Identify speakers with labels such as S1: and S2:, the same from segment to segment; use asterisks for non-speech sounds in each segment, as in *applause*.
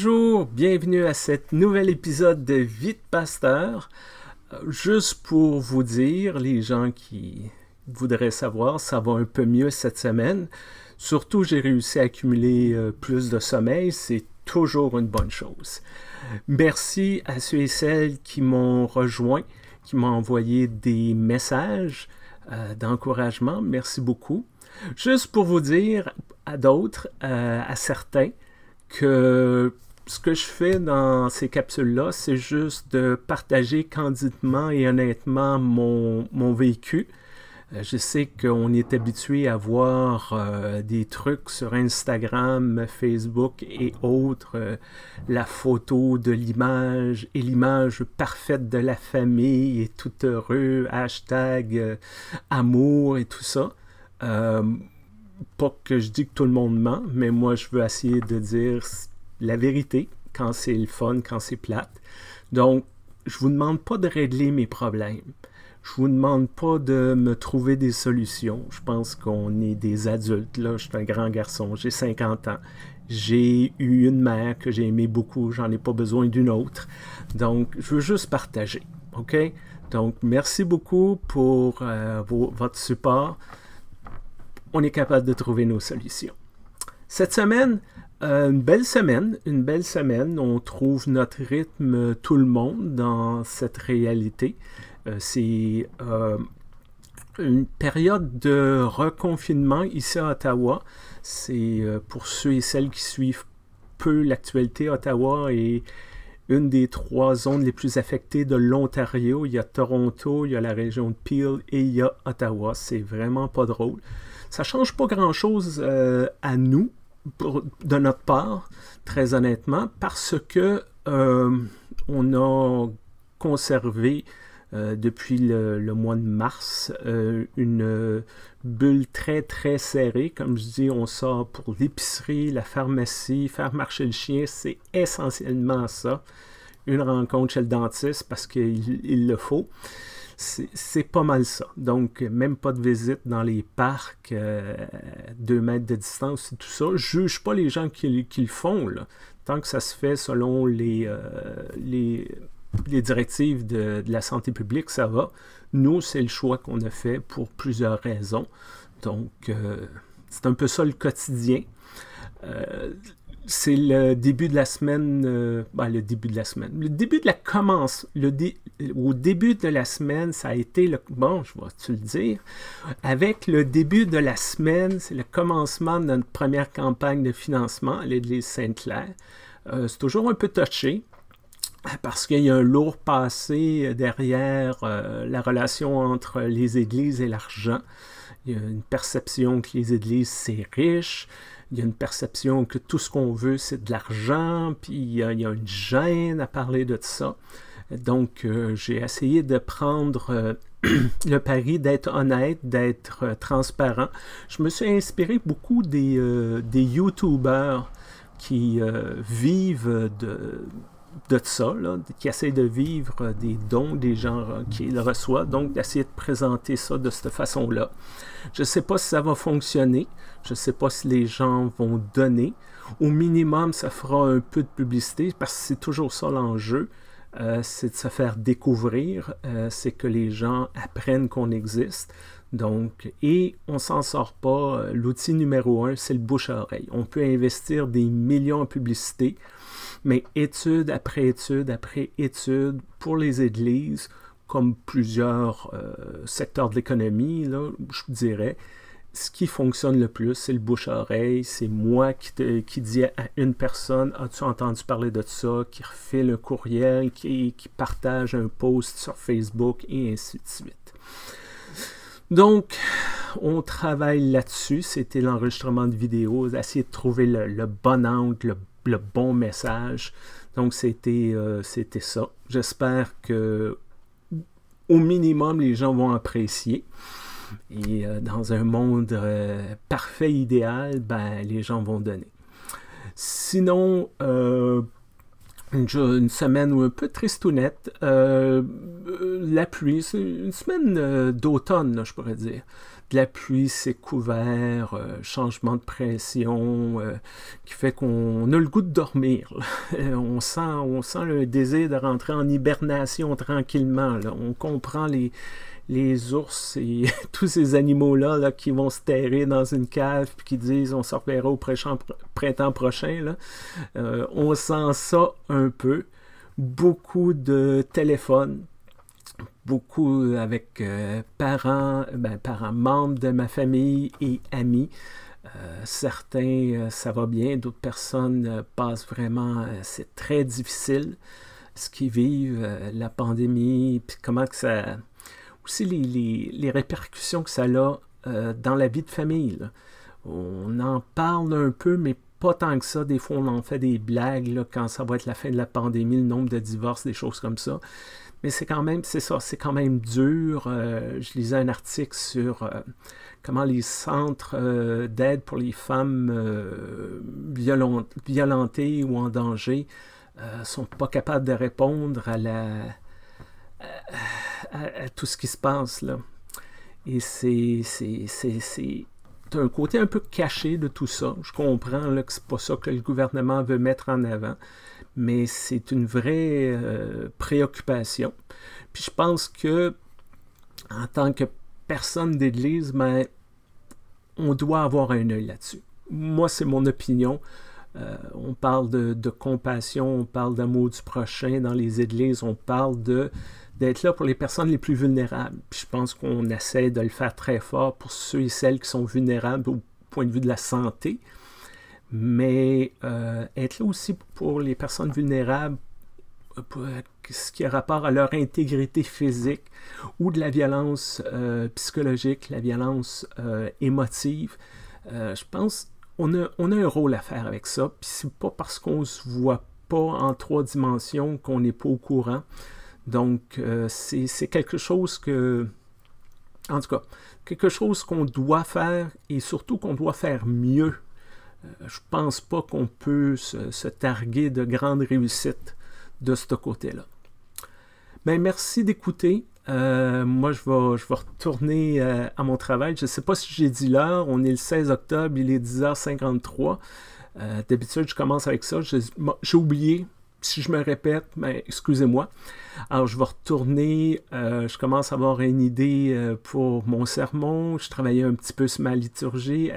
S1: Bonjour, bienvenue à cet nouvel épisode de Vite Pasteur. Euh, juste pour vous dire, les gens qui voudraient savoir, ça va un peu mieux cette semaine. Surtout, j'ai réussi à accumuler euh, plus de sommeil, c'est toujours une bonne chose. Merci à ceux et celles qui m'ont rejoint, qui m'ont envoyé des messages euh, d'encouragement. Merci beaucoup. Juste pour vous dire à d'autres, à certains, que ce que je fais dans ces capsules-là, c'est juste de partager candidement et honnêtement mon, mon vécu. Euh, je sais qu'on est habitué à voir euh, des trucs sur Instagram, Facebook et autres, euh, la photo de l'image et l'image parfaite de la famille et tout heureux, hashtag amour et tout ça. pas que je dis que tout le monde ment, mais moi je veux essayer de dire la vérité quand c'est le fun, quand c'est plate. Donc, je vous demande pas de régler mes problèmes. Je vous demande pas de me trouver des solutions. Je pense qu'on est des adultes. Là, je suis un grand garçon, j'ai 50 ans. J'ai eu une mère que j'ai aimée beaucoup, j'en ai pas besoin d'une autre. Donc, je veux juste partager. OK? Donc, merci beaucoup pour euh, votre support. On est capable de trouver nos solutions. Cette semaine, euh, une belle semaine, une belle semaine. On trouve notre rythme, euh, tout le monde, dans cette réalité. Euh, c'est une période de reconfinement ici à Ottawa. C'est pour ceux et celles qui suivent peu l'actualité, Ottawa est une des trois zones les plus affectées de l'Ontario. Il y a Toronto, il y a la région de Peel et il y a Ottawa. C'est vraiment pas drôle. Ça change pas grand-chose à nous, de notre part, très honnêtement, parce que euh, on a conservé euh, depuis le, mois de mars euh, une bulle très très serrée. Comme je dis, on sort pour l'épicerie, la pharmacie, faire marcher le chien, c'est essentiellement ça. Une rencontre chez le dentiste parce qu'il il le faut c'est pas mal ça. Donc, même pas de visite dans les parcs, euh, deux mètres de distance et tout ça. Je juge pas les gens qui, qui le font, là, tant que ça se fait selon les, euh, les, directives de, la santé publique, ça va. Nous, c'est le choix qu'on a fait pour plusieurs raisons. Donc, euh, c'est un peu ça le quotidien. Euh, c'est le début de la semaine, euh, ben, le début de la semaine, le début de la commence, euh, au début de la semaine, ça a été le, bon, je vais-tu le dire, avec le début de la semaine, c'est le commencement de notre première campagne de financement à l'église Sainte-Claire. Euh, c'est toujours un peu touché, parce qu'il y a un lourd passé derrière la relation entre les églises et l'argent. Il y a une perception que les églises, c'est riche, il y a une perception que tout ce qu'on veut, c'est de l'argent, puis il y, a, une gêne à parler de ça. Donc, euh, j'ai essayé de prendre euh, *clears throat* le pari d'être honnête, d'être euh, transparent. Je me suis inspiré beaucoup des, des YouTubers qui vivent de de ça, qui essaie de vivre des dons des gens euh, qui le reçoivent. donc d'essayer de présenter ça de cette façon-là. Je ne sais pas si ça va fonctionner, je ne sais pas si les gens vont donner. Au minimum, ça fera un peu de publicité parce que c'est toujours ça l'enjeu. Euh, c'est de se faire découvrir, euh, c'est que les gens apprennent qu'on existe. Donc, et on ne s'en sort pas. Euh, l'outil numéro un, c'est le bouche à oreille. On peut investir des millions en publicité, mais étude après étude après étude pour les églises, comme plusieurs secteurs de l'économie, je vous dirais, ce qui fonctionne le plus, c'est le bouche-oreille. C'est moi qui, dis à une personne As-tu entendu parler de ça qui refait le courriel, qui, partage un post sur Facebook et ainsi de suite. Donc, on travaille là-dessus. C'était l'enregistrement de vidéos, essayer de trouver le, bon angle, le, bon message. Donc, c'était euh, c'était ça. J'espère que, au minimum, les gens vont apprécier. Et euh, dans un monde euh, parfait, idéal, ben, les gens vont donner. Sinon, euh, une, semaine un peu ou nette, la pluie, c'est une semaine d'automne, je pourrais dire. De la pluie, c'est couvert, changement de pression, qui fait qu'on a le goût de dormir. *laughs* on, sent, on sent le désir de rentrer en hibernation tranquillement. On comprend les, les ours et *laughs* tous ces animaux-là qui vont se terrer dans une cave puis qui disent on se reverra au printemps prochain. Euh, on sent ça un peu. Beaucoup de téléphones, beaucoup avec euh, parents, ben, parents membres de ma famille et amis. Euh, certains, ça va bien, d'autres personnes passent vraiment, c'est très difficile ce qu'ils vivent, la pandémie, puis comment que ça, aussi les, les, répercussions que ça a euh, dans la vie de famille. On en parle un peu, mais pas tant que ça. Des fois, on en fait des blagues quand ça va être la fin de la pandémie, le nombre de divorces, des choses comme ça. Mais c'est quand même, c'est ça, c'est quand même dur. Euh, je lisais un article sur euh, comment les centres d'aide pour les femmes violentées ou en danger sont pas capables de répondre à la à, tout ce qui se passe. Là. Et c'est un côté un peu caché de tout ça. Je comprends là, que c'est pas ça que le gouvernement veut mettre en avant, mais c'est une vraie euh, préoccupation. Puis je pense que en tant que personne d'Église, mais ben, on doit avoir un œil là-dessus. Moi, c'est mon opinion. Euh, on parle de, compassion, on parle d'amour du prochain dans les églises, on parle de d'être là pour les personnes les plus vulnérables. je pense qu'on essaie de le faire très fort pour ceux et celles qui sont vulnérables au point de vue de la santé, mais euh, être là aussi pour les personnes vulnérables, euh, ce qui a rapport à leur intégrité physique ou de la violence psychologique, la violence émotive. je pense on a, un rôle à faire avec ça. Puis c'est pas parce qu'on se voit pas en trois dimensions qu'on n'est pas au courant. Donc, euh, c'est quelque chose que, en tout cas, quelque chose qu'on doit faire et surtout qu'on doit faire mieux. Je euh, je pense pas qu'on peut se, se, targuer de grandes réussites de ce côté-là. Mais ben, merci d'écouter. Euh, moi, je vais, je vais retourner euh, à mon travail. Je ne sais pas si j'ai dit l'heure. On est le 16 octobre, il est 10h53. Euh, d'habitude, je commence avec ça. J'ai oublié. Si je me répète, ben, excusez-moi. Alors, je vais retourner. je commence à avoir une idée pour mon sermon. Je travaillais un petit peu sur ma liturgie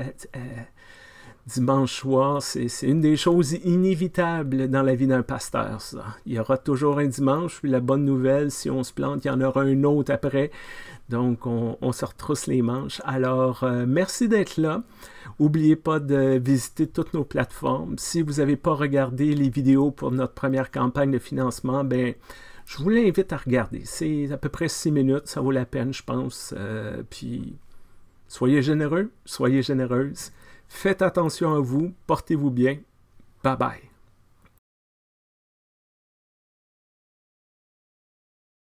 S1: dimanche soir, c'est une des choses inévitables dans la vie d'un pasteur, Il y aura toujours un dimanche, puis la bonne nouvelle, si on se plante, il y en aura un autre après. Donc, on, on se retrousse les manches. Alors, euh, merci d'être là. N'oubliez pas de visiter toutes nos plateformes. Si vous n'avez pas regardé les vidéos pour notre première campagne de financement, ben, je vous l'invite à regarder. C'est à peu près six minutes, ça vaut la peine, je pense. Euh, puis, soyez généreux, soyez généreuse. Faites attention à vous, portez-vous bien. Bye bye.